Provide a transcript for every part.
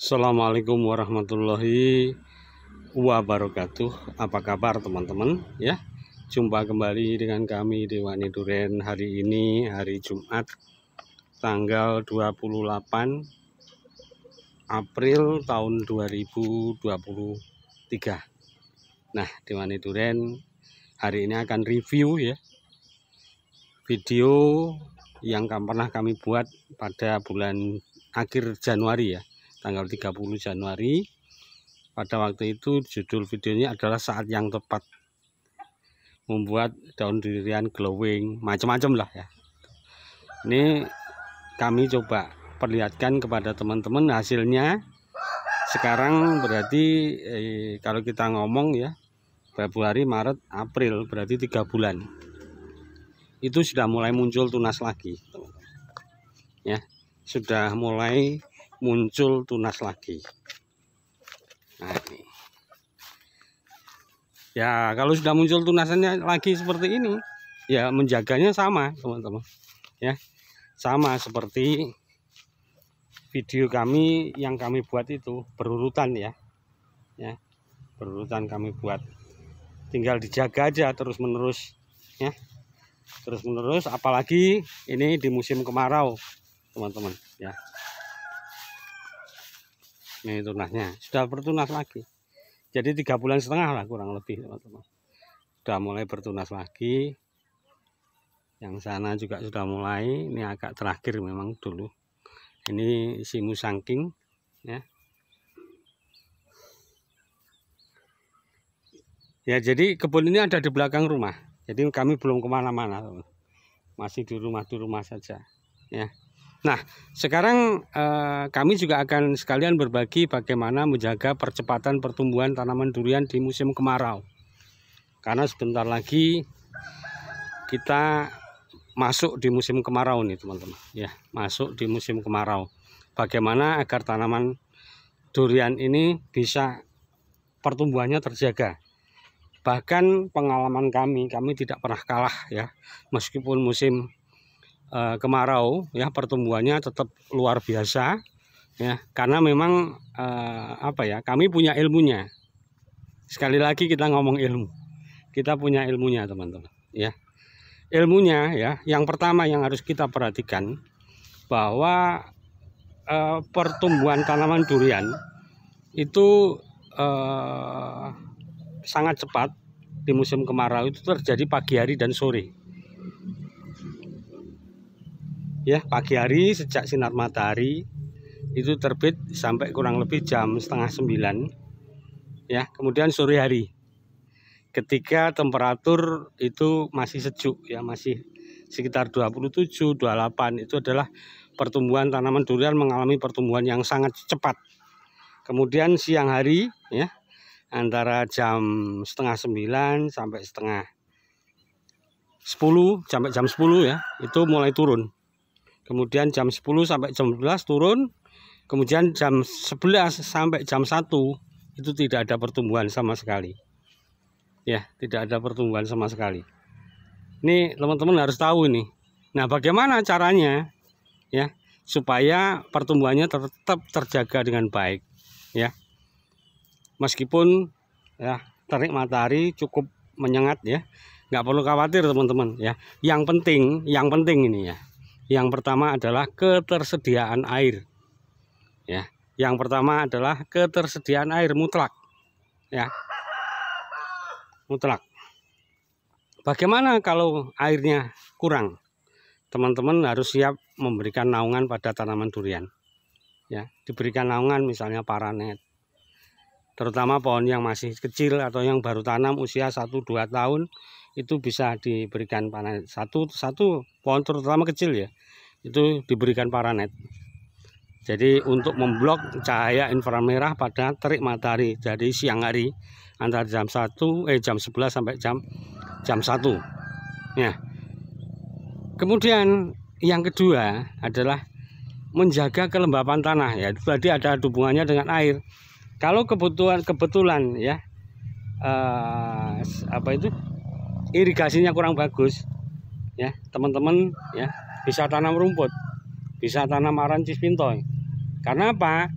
Assalamualaikum warahmatullahi wabarakatuh Apa kabar teman-teman ya Jumpa kembali dengan kami Dewani Duren hari ini hari Jumat Tanggal 28 April tahun 2023 Nah Dewani Duren hari ini akan review ya Video yang pernah kami buat pada bulan akhir Januari ya tanggal 30 Januari pada waktu itu judul videonya adalah saat yang tepat membuat daun durian glowing macam-macam lah ya ini kami coba perlihatkan kepada teman-teman hasilnya sekarang berarti eh, kalau kita ngomong ya Februari, Maret, April berarti tiga bulan itu sudah mulai muncul tunas lagi ya sudah mulai muncul tunas lagi nah ini ya kalau sudah muncul tunasannya lagi seperti ini ya menjaganya sama teman-teman ya sama seperti video kami yang kami buat itu berurutan ya ya berurutan kami buat tinggal dijaga aja terus menerus ya terus menerus apalagi ini di musim kemarau teman-teman ya ini tunasnya sudah bertunas lagi jadi tiga bulan setengah lah kurang lebih teman-teman sudah mulai bertunas lagi yang sana juga sudah mulai ini agak terakhir memang dulu ini si musangking ya ya jadi kebun ini ada di belakang rumah jadi kami belum kemana-mana masih di rumah di rumah saja ya Nah, sekarang eh, kami juga akan sekalian berbagi bagaimana menjaga percepatan pertumbuhan tanaman durian di musim kemarau. Karena sebentar lagi kita masuk di musim kemarau nih, teman-teman. Ya, masuk di musim kemarau. Bagaimana agar tanaman durian ini bisa pertumbuhannya terjaga? Bahkan pengalaman kami, kami tidak pernah kalah ya, meskipun musim Eh, kemarau ya pertumbuhannya tetap luar biasa ya karena memang eh, apa ya kami punya ilmunya sekali lagi kita ngomong ilmu kita punya ilmunya teman-teman ya ilmunya ya yang pertama yang harus kita perhatikan bahwa eh, pertumbuhan tanaman durian itu eh, sangat cepat di musim kemarau itu terjadi pagi hari dan sore ya pagi hari sejak sinar matahari itu terbit sampai kurang lebih jam setengah sembilan ya kemudian sore hari ketika temperatur itu masih sejuk ya masih sekitar 27 28 itu adalah pertumbuhan tanaman durian mengalami pertumbuhan yang sangat cepat kemudian siang hari ya antara jam setengah sembilan sampai setengah sepuluh sampai jam sepuluh ya itu mulai turun kemudian jam 10 sampai jam 12 turun kemudian jam 11 sampai jam 1 itu tidak ada pertumbuhan sama sekali ya tidak ada pertumbuhan sama sekali ini teman-teman harus tahu ini nah bagaimana caranya ya supaya pertumbuhannya tetap terjaga dengan baik ya meskipun ya terik matahari cukup menyengat ya nggak perlu khawatir teman-teman ya yang penting yang penting ini ya yang pertama adalah ketersediaan air. Ya, yang pertama adalah ketersediaan air mutlak. Ya. Mutlak. Bagaimana kalau airnya kurang? Teman-teman harus siap memberikan naungan pada tanaman durian. Ya, diberikan naungan misalnya paranet. Terutama pohon yang masih kecil atau yang baru tanam usia 1 2 tahun itu bisa diberikan paranet satu satu pohon terutama kecil ya itu diberikan paranet jadi untuk memblok cahaya inframerah pada terik matahari jadi siang hari antara jam 1 eh jam 11 sampai jam jam 1 ya kemudian yang kedua adalah menjaga kelembapan tanah ya tadi ada hubungannya dengan air kalau kebutuhan kebetulan ya eh, apa itu irigasinya kurang bagus ya teman-teman ya bisa tanam rumput bisa tanam arancis pintoy karena apa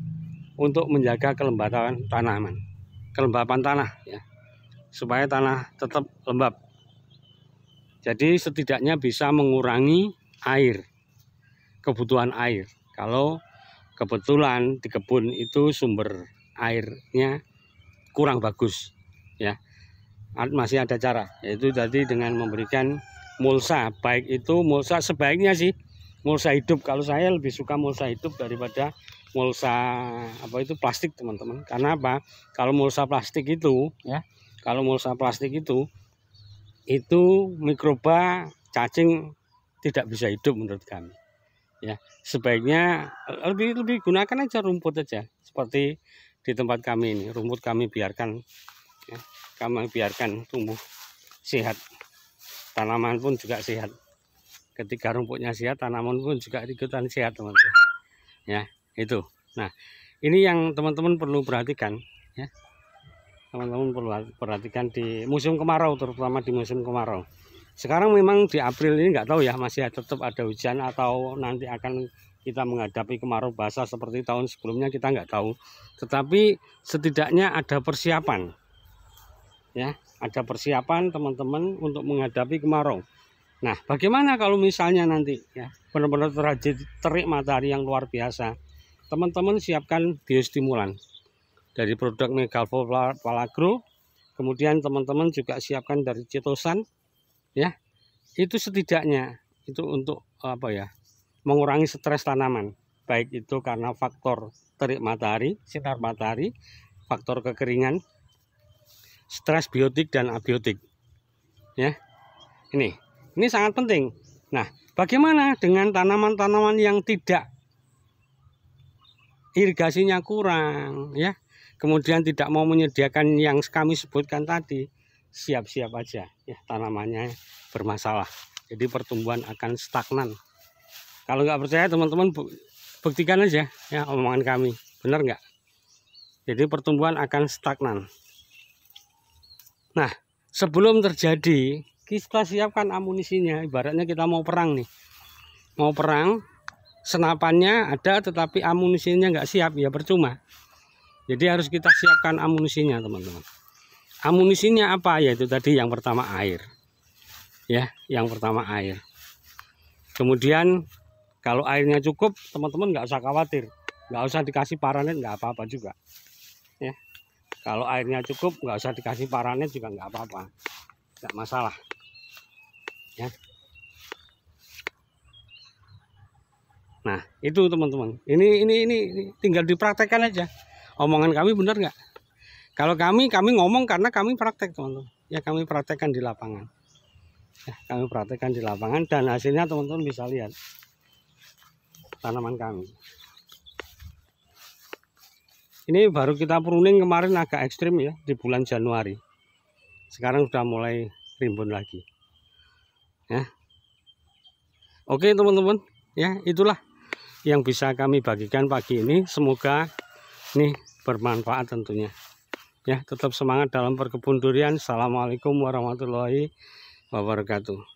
untuk menjaga kelembapan tanaman kelembapan tanah ya supaya tanah tetap lembab jadi setidaknya bisa mengurangi air kebutuhan air kalau kebetulan di kebun itu sumber airnya kurang bagus ya masih ada cara yaitu tadi dengan memberikan mulsa baik itu mulsa sebaiknya sih mulsa hidup kalau saya lebih suka mulsa hidup daripada mulsa apa itu plastik teman-teman karena apa kalau mulsa plastik itu ya kalau mulsa plastik itu itu mikroba cacing tidak bisa hidup menurut kami ya sebaiknya lebih lebih gunakan aja rumput aja seperti di tempat kami ini rumput kami biarkan ya, kami biarkan tumbuh sehat tanaman pun juga sehat ketika rumputnya sehat tanaman pun juga ikutan sehat teman-teman ya itu nah ini yang teman-teman perlu perhatikan ya teman-teman perlu perhatikan di musim kemarau terutama di musim kemarau sekarang memang di April ini nggak tahu ya masih tetap ada hujan atau nanti akan kita menghadapi kemarau basah seperti tahun sebelumnya kita nggak tahu tetapi setidaknya ada persiapan ya ada persiapan teman-teman untuk menghadapi kemarau nah bagaimana kalau misalnya nanti ya benar-benar terjadi terik matahari yang luar biasa teman-teman siapkan biostimulan dari produk Megalvo Palagro kemudian teman-teman juga siapkan dari citosan ya itu setidaknya itu untuk apa ya mengurangi stres tanaman baik itu karena faktor terik matahari sinar matahari faktor kekeringan stres biotik dan abiotik. Ya. Ini. Ini sangat penting. Nah, bagaimana dengan tanaman-tanaman yang tidak irigasinya kurang, ya? Kemudian tidak mau menyediakan yang kami sebutkan tadi, siap-siap aja ya tanamannya bermasalah. Jadi pertumbuhan akan stagnan. Kalau nggak percaya teman-teman buktikan aja ya omongan kami, benar nggak? Jadi pertumbuhan akan stagnan. Nah, sebelum terjadi, kita siapkan amunisinya. Ibaratnya kita mau perang nih. Mau perang, senapannya ada tetapi amunisinya nggak siap, ya percuma. Jadi harus kita siapkan amunisinya, teman-teman. Amunisinya apa? Yaitu tadi yang pertama air. Ya, yang pertama air. Kemudian kalau airnya cukup, teman-teman nggak usah khawatir. Nggak usah dikasih paranet, nggak apa-apa juga kalau airnya cukup nggak usah dikasih paranet juga nggak apa-apa nggak masalah ya nah itu teman-teman ini ini ini tinggal dipraktekkan aja omongan kami benar nggak kalau kami kami ngomong karena kami praktek teman-teman ya kami praktekkan di lapangan ya, kami praktekkan di lapangan dan hasilnya teman-teman bisa lihat tanaman kami ini baru kita pruning kemarin agak ekstrim ya di bulan Januari sekarang sudah mulai rimbun lagi ya oke teman-teman ya itulah yang bisa kami bagikan pagi ini semoga nih bermanfaat tentunya ya tetap semangat dalam perkebun durian assalamualaikum warahmatullahi wabarakatuh